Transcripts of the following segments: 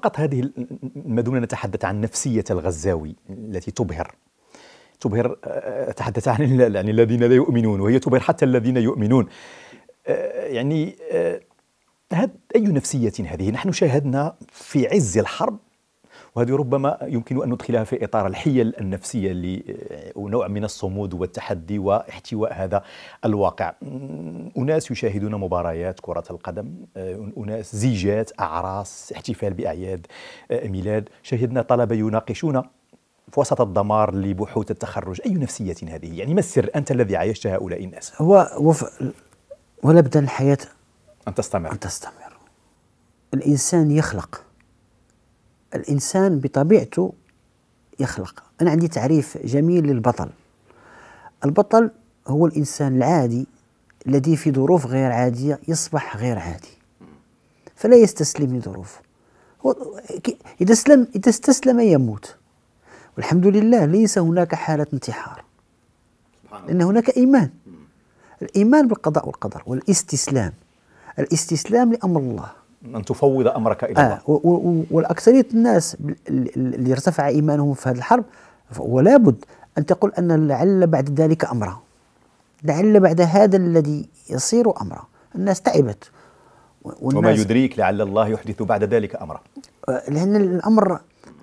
فقط هذه دون نتحدث عن نفسية الغزاوي التي تبهر تبهر آه، آه، أتحدث عن يعني الذين لا يؤمنون وهي تبهر حتى الذين يؤمنون آه، يعني أي نفسية هذه؟ نحن شاهدنا في عز الحرب وهذه ربما يمكن أن ندخلها في إطار الحيل النفسية ونوع آه، من الصمود والتحدي واحتواء هذا الواقع أناس يشاهدون مباريات كرة القدم آه، أناس زيجات أعراس احتفال بأعياد آه، ميلاد شهدنا طلبة يناقشون في وسط الدمار لبحوث التخرج أي نفسية هذه يعني ما السر أنت الذي عايشت هؤلاء الناس هو وف... ولا بد الحياة أن تستمر أن تستمر الإنسان يخلق الإنسان بطبيعته يخلق أنا عندي تعريف جميل للبطل البطل هو الإنسان العادي الذي في ظروف غير عادية يصبح غير عادي فلا يستسلم لظروفه إذا استسلم إذا استسلم يموت والحمد لله ليس هناك حالة انتحار لأن هناك إيمان الإيمان بالقضاء والقدر والاستسلام الاستسلام لأمر الله أن تفوض أمرك إلى الله آه والأكثرية الناس اللي ارتفع إيمانهم في هذه الحرب ولا بد أن تقول أن لعل بعد ذلك امرا لعل بعد هذا الذي يصير امرا الناس تعبت وما يدريك لعل الله يحدث بعد ذلك امرا آه، لأن الأمر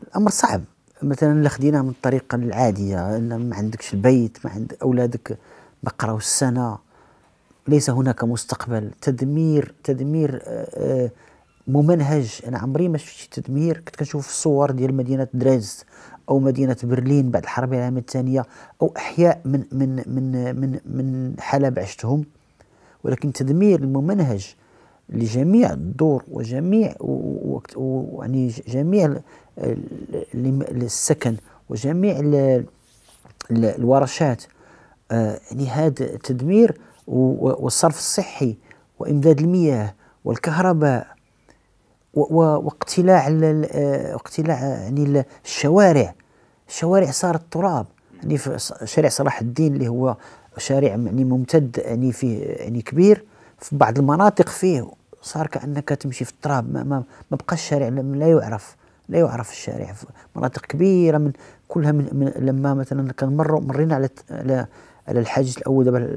الأمر صعب مثلا لو خديناه من الطريقة العادية أن ما عندكش البيت ما عند أولادك ما قراوش السنة ليس هناك مستقبل تدمير تدمير آه، آه، ممنهج انا عمري ما شفت تدمير كنت كنشوف الصور ديال مدينه دريزد او مدينه برلين بعد الحرب العالميه الثانيه او احياء من من من من من حلب عشتهم ولكن تدمير الممنهج لجميع الدور وجميع يعني جميع السكن وجميع الورشات آه، يعني هذا التدمير والصرف الصحي وإمداد المياه والكهرباء واقتلاع آه، اقتلاع يعني الشوارع الشوارع صارت تراب يعني في شارع صلاح الدين اللي هو شارع يعني ممتد يعني فيه يعني كبير في بعض المناطق فيه صار كانك تمشي في التراب ما, ما, ما بقى الشارع لا يعرف لا يعرف الشارع في مناطق كبيره من كلها من, من لما مثلا كنمروا مرينا على على على الحاجز الاول دابا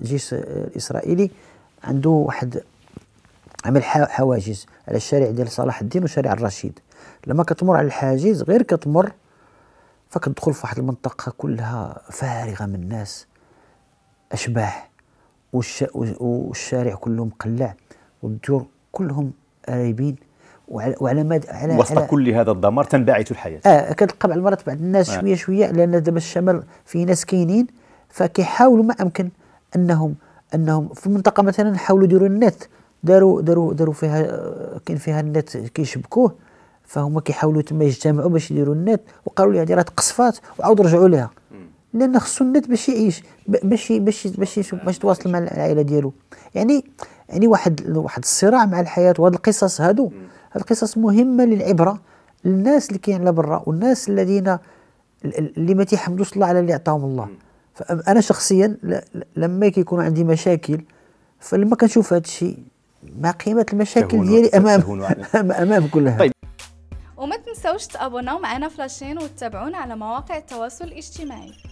الجيش الاسرائيلي عنده واحد عمل حواجز على الشارع ديال صلاح الدين وشارع الرشيد لما كتمر على الحاجز غير كتمر فكتدخل في واحد المنطقه كلها فارغه من الناس اشباح والشارع كله مقلع والديور كلهم قريبين وعلى وعلى مد... على وسط على كل هذا الدمار تنبعث الحياه اه كتلقى بعض المرات بعض الناس آه. شويه شويه لان دابا الشمال فيه ناس كاينين فكيحاولوا ما امكن انهم انهم في منطقه مثلا حاولوا يديروا النت داروا داروا داروا فيها آه، كاين فيها النت كيشبكوه فهما كيحاولوا تما يجتمعوا باش يديروا النت وقالوا لي هذه راه تقصفات وعاود رجعوا لها لان خصو النت باش يعيش باش باش باش باش يتواصل مع العائله ديالو يعني يعني واحد واحد الصراع مع الحياه وهاد القصص هادو هاد القصص مهمه للعبره للناس اللي كاين على برا والناس الذين اللي ما تيحمدوش الله على اللي عطاهم الله فانا شخصيا لما كيكون عندي مشاكل فلما كنشوف هذا الشيء مع قيمه المشاكل ديالي امام امام كلها طيب وما تنسوش تابوناو معنا في لاشين وتتابعونا على مواقع التواصل الاجتماعي